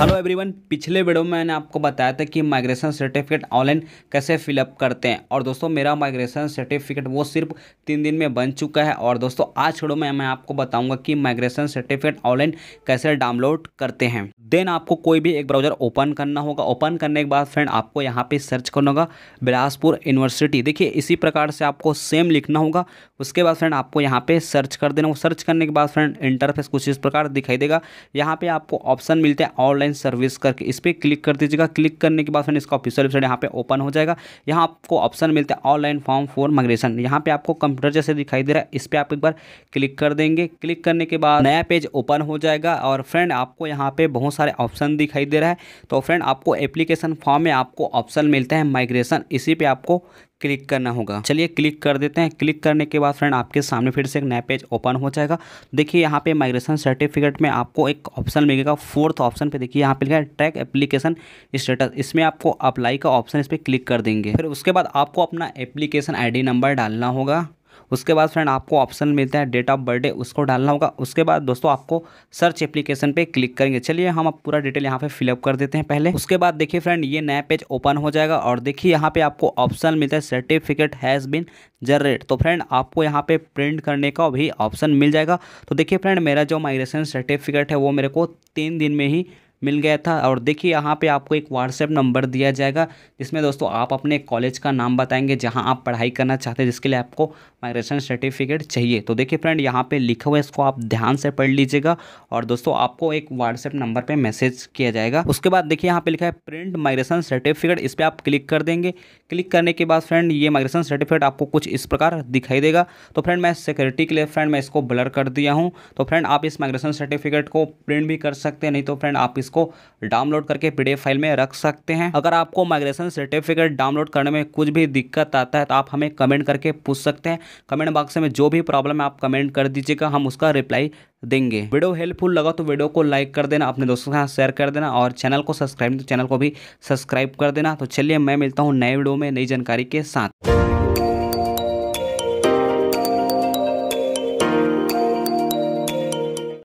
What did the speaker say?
hello everyone पिछले video में मैंने आपको बताया था कि माइग्रेशन सर्टिफिकेट ऑनलाइन कैसे फिलअप करते हैं और दोस्तों मेरा माइग्रेशन सर्टिफिकेट वो सिर्फ तीन दिन में बन चुका है और दोस्तों आज वीडियो में मैं आपको बताऊंगा कि माइग्रेशन सर्टिफिकेट ऑनलाइन कैसे डाउनलोड करते हैं देन आपको कोई भी एक ब्राउजर ओपन करना होगा ओपन करने के बाद फ्रेंड आपको यहाँ पर सर्च करना होगा बिलासपुर यूनिवर्सिटी देखिए इसी प्रकार से आपको सेम लिखना होगा उसके बाद फ्रेंड आपको यहाँ पर सर्च कर देना सर्च करने के बाद फ्रेंड इंटरफेस कुछ इस प्रकार दिखाई देगा यहाँ पर आपको ऑप्शन मिलते हैं ऑनलाइन ऑनलाइन सर्विस करके इस पर क्लिक कर दीजिएगा क्लिक करने के बाद फिर इसका ऑफिशियल वेबसाइट यहाँ पे ओपन हो जाएगा यहाँ आपको ऑप्शन मिलता है ऑनलाइन फॉर्म फॉर माइग्रेशन यहाँ पे आपको कंप्यूटर जैसे दिखाई दे रहा है इस पर आप एक बार क्लिक कर देंगे क्लिक करने के बाद नया पेज ओपन हो जाएगा और फ्रेंड आपको यहाँ पे बहुत सारे ऑप्शन दिखाई दे रहा है तो फ्रेंड आपको एप्लीकेशन फॉर्म में आपको ऑप्शन मिलता है माइग्रेशन इसी पर आपको क्लिक करना होगा चलिए क्लिक कर देते हैं क्लिक करने के बाद फ्रेंड आपके सामने फिर से एक नया पेज ओपन हो जाएगा देखिए यहाँ पे माइग्रेशन सर्टिफिकेट में आपको एक ऑप्शन मिलेगा फोर्थ ऑप्शन पे देखिए यहाँ पे लिखा है ट्रैक एप्लीकेशन स्टेटस इसमें आपको अप्लाई का ऑप्शन इस पर क्लिक कर देंगे फिर उसके बाद आपको अपना एप्लीकेशन आई नंबर डालना होगा उसके बाद फ्रेंड आपको ऑप्शन मिलता है डेट ऑफ बर्थडे उसको डालना होगा उसके बाद दोस्तों आपको सर्च एप्लीकेशन पे क्लिक करेंगे चलिए हम आप पूरा डिटेल यहाँ पे फिलअप कर देते हैं पहले उसके बाद देखिए फ्रेंड ये नया पेज ओपन हो जाएगा और देखिए यहाँ पे आपको ऑप्शन मिलता है सर्टिफिकेट हैज़ बिन जनरेट तो फ्रेंड आपको यहाँ पे प्रिंट करने का भी ऑप्शन मिल जाएगा तो देखिए फ्रेंड मेरा जो माइग्रेशन सर्टिफिकेट है वो मेरे को तीन दिन में ही मिल गया था और देखिए यहाँ पे आपको एक व्हाट्सएप नंबर दिया जाएगा जिसमें दोस्तों आप अपने कॉलेज का नाम बताएंगे जहाँ आप पढ़ाई करना चाहते हैं जिसके लिए आपको माइग्रेशन सर्टिफिकेट चाहिए तो देखिए फ्रेंड यहाँ पे लिखा हुआ है इसको आप ध्यान से पढ़ लीजिएगा और दोस्तों आपको एक व्हाट्सएप नंबर पर मैसेज किया जाएगा उसके बाद देखिए यहाँ पर लिखा है प्रिंट माइग्रेशन सर्टिफिकेट इस पर आप क्लिक कर देंगे क्लिक करने के बाद फ्रेंड ये माइग्रेशन सर्टिफिकेट आपको कुछ इस प्रकार दिखाई देगा तो फ्रेंड मैं सिक्योरिटी के लिए फ्रेंड मैं इसको ब्लर कर दिया हूँ तो फ्रेंड आप इस माइग्रेशन सर्टिफिकेट को प्रिंट भी कर सकते हैं नहीं तो फ्रेंड आप इस इसको डाउनलोड करके पी फाइल में रख सकते हैं अगर आपको माइग्रेशन सर्टिफिकेट डाउनलोड करने में कुछ भी दिक्कत आता है तो आप हमें कमेंट करके पूछ सकते हैं कमेंट बॉक्स में जो भी प्रॉब्लम है आप कमेंट कर दीजिएगा हम उसका रिप्लाई देंगे वीडियो हेल्पफुल लगा तो वीडियो को लाइक कर देना अपने दोस्तों के साथ शेयर कर देना और चैनल को सब्सक्राइब तो चैनल को भी सब्सक्राइब कर देना तो चलिए मैं मिलता हूँ नए वीडियो में नई जानकारी के साथ